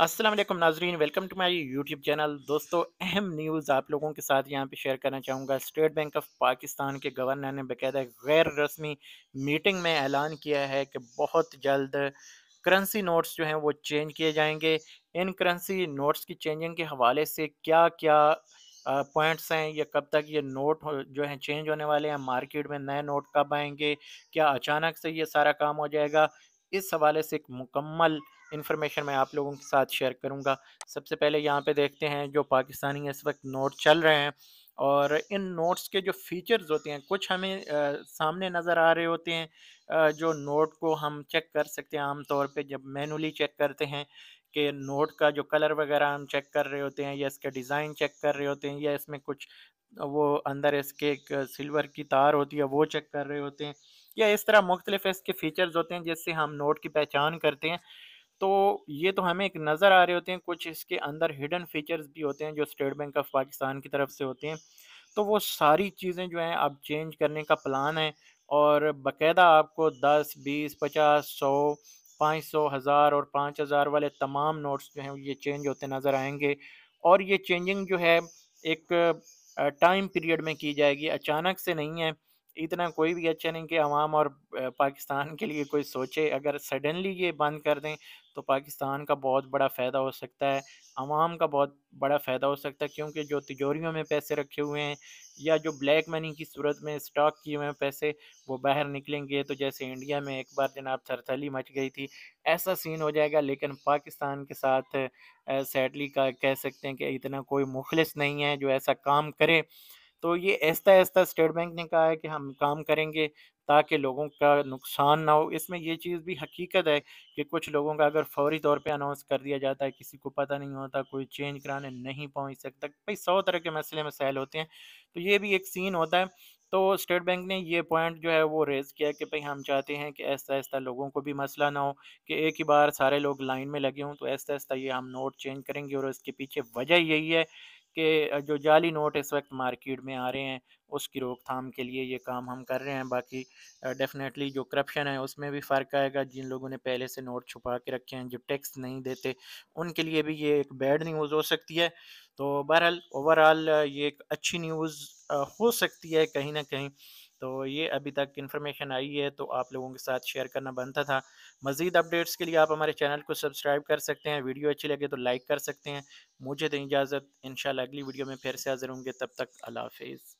अस्सलाम वालेकुम नाजरीन welcome to my YouTube channel दोस्तों अहम न्यूज़ आप लोगों के साथ यहाँ पे शेयर करना चाहूँगा स्टेट बैंक ऑफ पाकिस्तान के गवर्नर ने बकायदा गैर रस्मी मीटिंग में ऐलान किया है कि बहुत जल्द करेंसी नोट्स जो हैं वो चेंज किए जाएंगे इन करेंसी नोट्स की चेंजिंग के हवाले से क्या क्या पॉइंट्स हैं या कब तक ये नोट जो हैं चेंज होने वाले हैं मार्केट में नए नोट कब आएंगे क्या अचानक से ये सारा काम हो जाएगा इस हवाले से एक मुकम्मल इन्फॉर्मेशन मैं आप लोगों के साथ शेयर करूँगा सबसे पहले यहाँ पे देखते हैं जो पाकिस्तानी इस वक्त नोट चल रहे हैं और इन नोट्स के जो फीचर्स होते हैं कुछ हमें आ, सामने नज़र आ रहे होते हैं आ, जो नोट को हम चेक कर सकते हैं आम तौर पे जब मैनुअली चेक करते हैं कि नोट का जो कलर वगैरह हम चेक कर रहे होते हैं या इसका डिज़ाइन चेक कर रहे होते हैं या इसमें कुछ वो अंदर इसके एक सिल्वर की तार होती है वो चेक कर रहे होते हैं या इस तरह मुख्तलिफ इसके फीचर्स होते हैं जिससे हम नोट की पहचान करते हैं तो ये तो हमें एक नज़र आ रहे होते हैं कुछ इसके अंदर हिडन फीचर्स भी होते हैं जो स्टेट बैंक ऑफ पाकिस्तान की तरफ से होते हैं तो वो सारी चीज़ें जो हैं अब चेंज करने का प्लान है और बाकायदा आपको दस बीस पचास सौ पाँच सौ हज़ार और पाँच हज़ार वाले तमाम नोट्स जो हैं ये चेंज होते नज़र आएंगे और ये चेंजिंग जो है एक टाइम पीरियड में की जाएगी अचानक से नहीं है इतना कोई भी अच्छा नहीं कि अवाम और पाकिस्तान के लिए कोई सोचे अगर सडनली ये बंद कर दें तो पाकिस्तान का बहुत बड़ा फ़ायदा हो सकता है आवाम का बहुत बड़ा फ़ायदा हो सकता है क्योंकि जो तिजोरियों में पैसे रखे हुए हैं या जो ब्लैक मनी की सूरत में स्टॉक किए हुए हैं पैसे वो बाहर निकलेंगे तो जैसे इंडिया में एक बार जनाब थरथली मच गई थी ऐसा सीन हो जाएगा लेकिन पाकिस्तान के साथ सैडली का कह सकते हैं कि इतना कोई मुखलस नहीं है जो ऐसा काम करे तो ये ऐसा ऐसा स्टेट बैंक ने कहा है कि हम काम करेंगे ताकि लोगों का नुकसान ना हो इसमें ये चीज़ भी हकीकत है कि कुछ लोगों का अगर फौरी तौर पे अनाउंस कर दिया जाता है किसी को पता नहीं होता कोई चेंज कराने नहीं पहुंच सकता भाई सौ तरह के मसले मसाइल होते हैं तो ये भी एक सीन होता है तो स्टेट बैंक ने ये पॉइंट जो है वो रेज़ किया कि भाई हम चाहते हैं कि ऐसा ऐसा लोगों को भी मसला ना हो कि एक ही बार सारे लोग लाइन में लगे हों तो ऐसा ऐसा ये हम नोट चेंज करेंगे और इसके पीछे वजह यही है के जो जाली नोट इस वक्त मार्केट में आ रहे हैं उसकी रोकथाम के लिए ये काम हम कर रहे हैं बाकी डेफिनेटली जो करप्शन है उसमें भी फ़र्क आएगा जिन लोगों ने पहले से नोट छुपा के रखे हैं जो टैक्स नहीं देते उनके लिए भी ये एक बैड न्यूज़ हो सकती है तो बहरहाल ओवरऑल ये एक अच्छी न्यूज़ हो सकती है कहीं ना कहीं तो ये अभी तक इन्फॉर्मेशन आई है तो आप लोगों के साथ शेयर करना बनता था मज़ीद अपडेट्स के लिए आप हमारे चैनल को सब्सक्राइब कर सकते हैं वीडियो अच्छी लगे तो लाइक कर सकते हैं मुझे तो इजाज़त इन अगली वीडियो में फिर से हाजिर होंगे तब तक अल्लाह हाफिज़